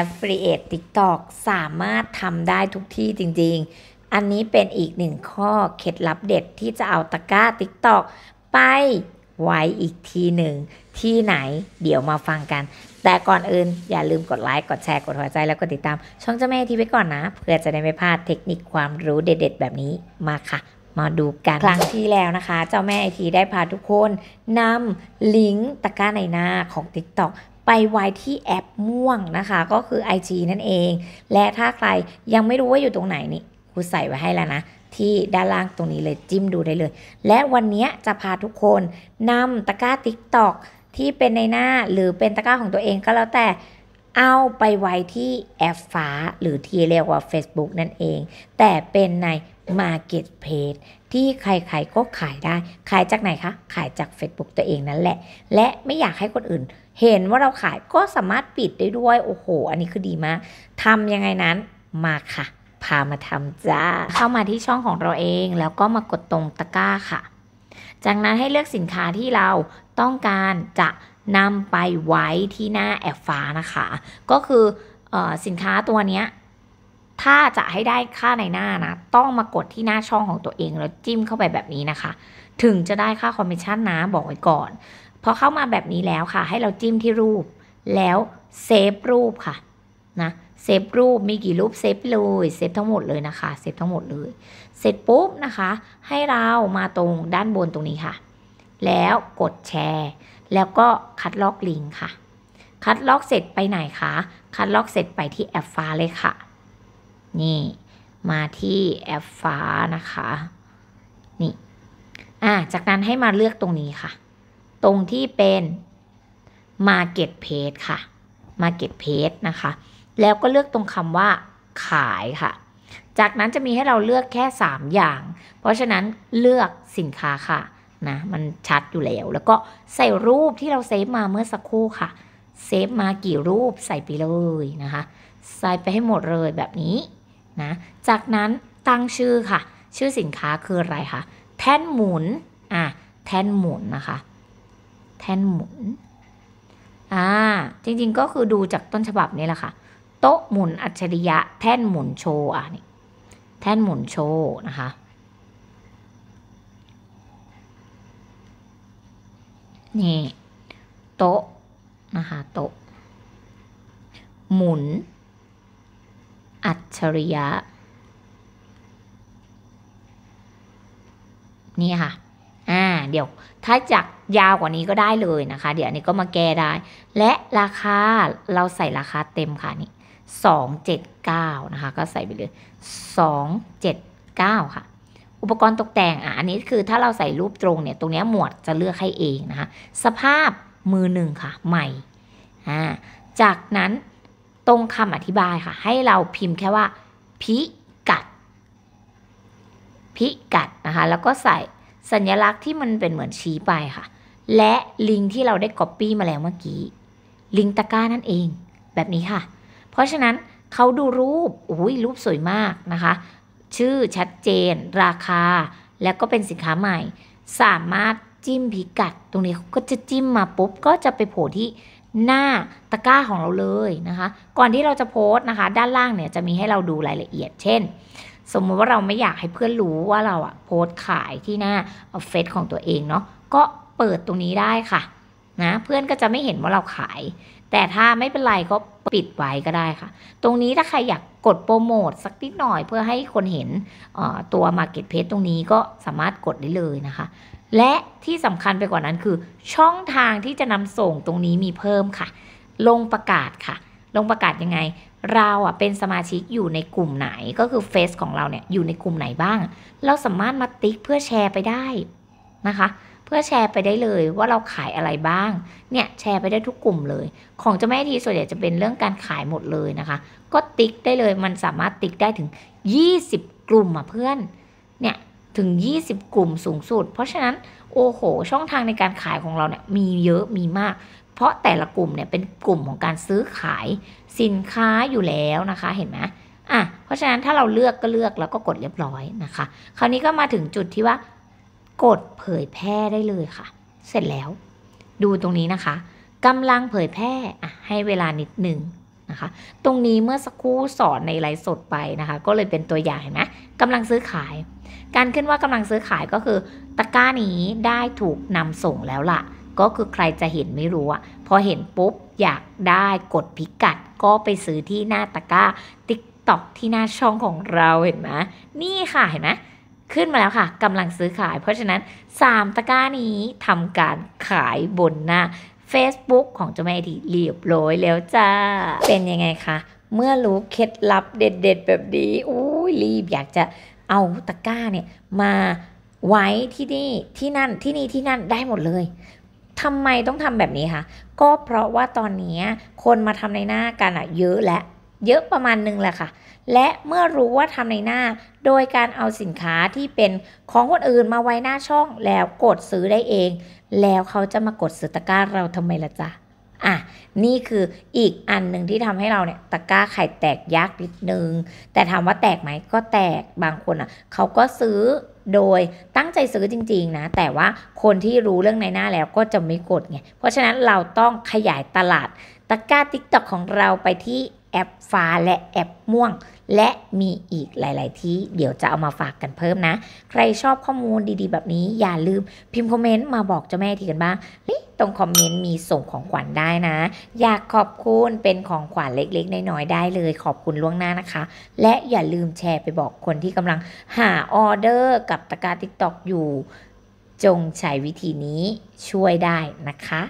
a f ฟร l เอทติกต็อกสามารถทำได้ทุกที่จริงๆ อันนี้เป็นอีกหนึ่งข้อเคล็ดลับเด็ดที่จะเอาตะกร้าติกต็อกไปไว้อีกทีหนึ่ง ที่ไหนเดี๋ยวมาฟังกัน แต่ก่อนอื่นอย่าลืมกดไลค์กดแชร์ กดหัวใจแล้วกดติดตาม ช่องเจ้าแม่ทีไว้ก่อนนะ เพื่อจะได้ไม่พลาดเทคนิคความรู้เด็ดๆแบบนี้มาค่ะ มาดูกัน ครั้งที่แล้วนะคะ เจ้าแม่ไอทีได้พาทุกคนนำลิงก์ตะกร้าในหน้าของ TikTok ไปไว้ที่แอปม่วงนะคะก็คือ IG นั่นเอง และถ้าใครยังไม่รู้ว่าอยู่ตรงไหนนี่กูใส่ไว้ให้แล้วนะที่ด้านล่างตรงนี้เลยจิ้มดูได้เลยและวันนี้จะพาทุกคนนำตะกร้า t ิ k t o k ที่เป็นในหน้าหรือเป็นตะกร้าของตัวเองก็แล้วแต่เอาไปไว้ที่แอปฟ้า หรือที่เรียกว่า Facebook นั่นเอง แต่เป็นใน Marketplace ที่ใครๆก็ขายได้ ขายจากไหน คะ ขายจาก Facebook ตัวเองนั่นแหละ และไม่อยากให้ คน อื่น เห็นว่าเราขายก็สามารถปิดได้ด้วยโอ้โห อันนี้คือดีมากทำยังไงนั้นมา ค่ะ พา มาทำจ้าเข้ามาที่ช่องของเราเองแล้วก็มากดตรงตะกร้า ค่ะ จากนั้นให้เลือกสินค้าที่เราต้องการจะนำไปไว้ที่หน้าแอบฟ้านะคะก็คืออสินค้าตัวนี้ถ้าจะให้ได้ค่าในหน้านะ ต้องมากดที่หน้าช่องของตัวเอง แล้วจิ้มเข้าไปแบบนี้นะคะ ถึงจะได้ค่าคอมมิชชั่นนะ บอกไว้ก่อน พอเข้ามาแบบนี้แล้วค่ะ ให้เราจิ้มที่รูป แล้วเซฟรูปค่ะ นะ เซฟรูป มีกี่รูปเซฟเลย เซฟทั้งหมดเลยนะคะ เซฟทั้งหมดเลย เสร็จปุ๊บนะคะ ให้เรามาตรงด้านบนตรงนี้ค่ะ แล้วกดแชร์ แล้วก็คัดลอกลิงค์ค่ะ คัดลอกเสร็จไปไหนคะ คัดลอกเสร็จไปที่แอปฟ้าเลยค่ะนี่มาที่แอปฟ้านะคะนี่อ่าจากนั้นให้มาเลือกตรงนี้ค่ะ ตรงที่เป็น Market Page ค่ะ Market Page นะคะ แล้วก็เลือกตรงคำว่าขายค่ะ จากนั้นจะมีให้เราเลือกแค่ 3 อย่าง เพราะฉะนั้นเลือกสินค้าค่ะนะมันชัดอยู่แล้ว แล้วก็ใส่รูปที่เราเซฟมาเมื่อสักครู่ค่ะเซฟมากี่รูปใส่ไปเลยนะคะ ใส่ไปให้หมดเลยแบบนี้นะจากนั้นตั้งชื่อค่ะ ชื่อสินค้าคืออะไรคะ แท่นหมุนอ่ะแท่นหมุนนะคะแท่นหมุนอ่าจริงๆก็คือดูจากต้นฉบับนี่แหละค่ะโต๊ะหมุนอัจฉริยะแท่นหมุนโชว์อ่ะนี่แท่นหมุนโชว์นะคะนี่โต๊ะนะคะโต๊ะ หมุนอัจฉริยะ นี่ค่ะอ่าเดี๋ยวถ้าจากยาวกว่านี้ก็ได้เลยนะคะเดี๋ยวนนี้ก็มาแก้ได้และราคาเราใส่ราคาเต็มค่ะนี่สองเจ็ดเก้านะคะก็ใส่ไปเลยสองเจ็ดเก้าค่ะอุปกรณ์ตกแต่งอ่ะอันนี้คือถ้าเราใส่รูปตรงเนี่ยตรงนี้หมวดจะเลือกให้เองนะคะสภาพมือหนึ่งค่ะ ใหม่อ่าจากนั้นตรงคำอธิบายค่ะ ให้เราพิมพ์แค่ว่าพิกัด พิกัด นะคะ แล้วก็ใส่สัญลักษณ์ที่มันเป็นเหมือนชี้ไปค่ะ และลิงก์ที่เราได้ Copy มาแล้วเมื่อกี้ ลิงก์ตะกร้านั่นเองแบบนี้ค่ะ เพราะฉะนั้นเขาดูรูปอุ้ยรูปสวยมากนะคะ ชื่อชัดเจน ราคา แล้วก็เป็นสินค้าใหม่ สามารถจิ้มพิกัด ตรงนี้ก็จะจิ้มมาปุ๊บก็จะไปโผล่ที่หน้าตะกร้าของเราเลยนะคะ ก่อนที่เราจะโพสต์นะคะ ด้านล่างเนี่ยจะมีให้เราดูรายละเอียด เช่น สมมติว่าเราไม่อยากให้เพื่อนรู้ว่าเราอะโพสต์ขายที่หน้าเฟซของตัวเองเนาะ ก็เปิดตรงนี้ได้ค่ะ นะ เพื่อนก็จะไม่เห็นว่าเราขายแต่ถ้าไม่เป็นไรก็ปิดไว้ก็ได้ค่ะ ตรงนี้ถ้าใครอยากกดโปรโมทสักนิดหน่อย เพื่อให้คนเห็นตัว Market p a พ e ตรงนี้ก็สามารถกดได้เลยนะคะ และที่สำคัญไปกว่านั้นคือ ช่องทางที่จะนำส่งตรงนี้มีเพิ่มค่ะ ลงประกาศค่ะ ลงประกาศยังไง เราอ่ะเป็นสมาชิกอยู่ในกลุ่มไหนก็คือเฟซของเราเนี่ยอยู่ในกลุ่มไหนบ้าง เราสามารถมาติ๊กเพื่อแชร์ไปได้นะคะเพื่อแชร์ไปได้เลยว่าเราขายอะไรบ้าง เนี่ยแชร์ไปได้ทุกกลุ่มเลย ของเจ้าแม่ทีส่วนใหญ่จะเป็นเรื่องการขายหมดเลยนะคะ ก็ติ๊กได้เลยมันสามารถติ๊กได้ถึง 20 กลุ่มอ่ะเพื่อนเนี่ยถึง 20 กลุ่มสูงสุด เพราะฉะนั้นโอ้โหช่องทางในการขายของเราเนี่ยมีเยอะมีมาก เพราะแต่ละกลุ่มเนี่ยเป็นกลุ่มของการซื้อขายสินค้าอยู่แล้วนะคะเห็นไหมอ่ะเพราะฉะนั้นถ้าเราเลือกก็เลือกแล้วก็กดเรียบร้อยนะคะ คราวนี้ก็มาถึงจุดที่ว่ากดเผยแพร่ได้เลยค่ะ เสร็จแล้ว ดูตรงนี้นะคะกำลังเผยแพร่ให้เวลานิดหนึ่งนะคะ ตรงนี้เมื่อสักครู่สอนในไลฟ์สดไปนะคะ ก็เลยเป็นตัวอย่างเห็นไหมกำลังซื้อขายการขึ้นว่ากำลังซื้อขายก็คือ ตะกร้านี้ได้ถูกนำส่งแล้วล่ะ ก็คือใครจะเห็นไม่รู้อะพอเห็น ปุ๊บอยากได้กดพิกัดก็ไปซื้อที่หน้าตะกร้าติ๊กตอกที่หน้าช่องของเราเห็นไหมนี่ค่ะเห็นไหมขึ้นมาแล้วค่ะกำลังซื้อขายเพราะฉะนั้น 3ตะกร้านี้ทำการขายบนหน้า Facebook ของเจ้าแม่ดีเรียบร้อย แล้วจ้า เป็นยังไงคะ เมื่อรู้เคล็ดลับเด็ดๆแบบนี้อู้ยรีบอยากจะเอาตะกร้าเนี่ยมาไว้ที่นี่ที่นั่นที่นี่ที่นั่นได้หมดเลยทำไมต้องทำแบบนี้คะก็เพราะว่าตอนนี้คนมาทำในหน้ากันอะเยอะและเยอะประมาณนึงแหละค่ะ และเมื่อรู้ว่าทำในหน้า โดยการเอาสินค้าที่เป็นของคนอื่นมาไว้หน้าช่องแล้วกดซื้อได้เอง แล้วเขาจะมากดซื้อตะกร้าเราทำไมล่ะจ๊ะ อ่ะ นี่คืออีกอันหนึ่งที่ทำให้เราเนี่ยตะกร้าไข่แตกยากนิดนึงแต่ถามว่าแตกไหมก็แตกบางคนอ่ะเขาก็ซื้อโดยตั้งใจซื้อจริง ๆ นะ แต่ว่าคนที่รู้เรื่องในหน้าแล้วก็จะไม่กดไง เพราะฉะนั้นเราต้องขยายตลาดตะกร้าติ๊กต็อกของเราไปที่แอปฟ้าและแอป ม่วง และมีอีกหลาย ๆ ที่เดี๋ยวจะเอามาฝากกันเพิ่มนะ ใครชอบข้อมูลดีๆแบบนี้ อย่าลืมพิมพ์คอมเมนต์มาบอกเจ้าแม่ทีกันบ้างนี่ตรงคอมเมนต์มีส่งของขวัญได้นะ อยากขอบคุณเป็นของขวัญเล็ก ๆ น้อยๆได้เลยขอบคุณล่วงหน้านะคะ และอย่าลืมแชร์ไปบอกคนที่กำลังหาออเดอร์กับตะกาติ๊กตอกอยู่ จงใช้วิธีนี้ช่วยได้นะคะ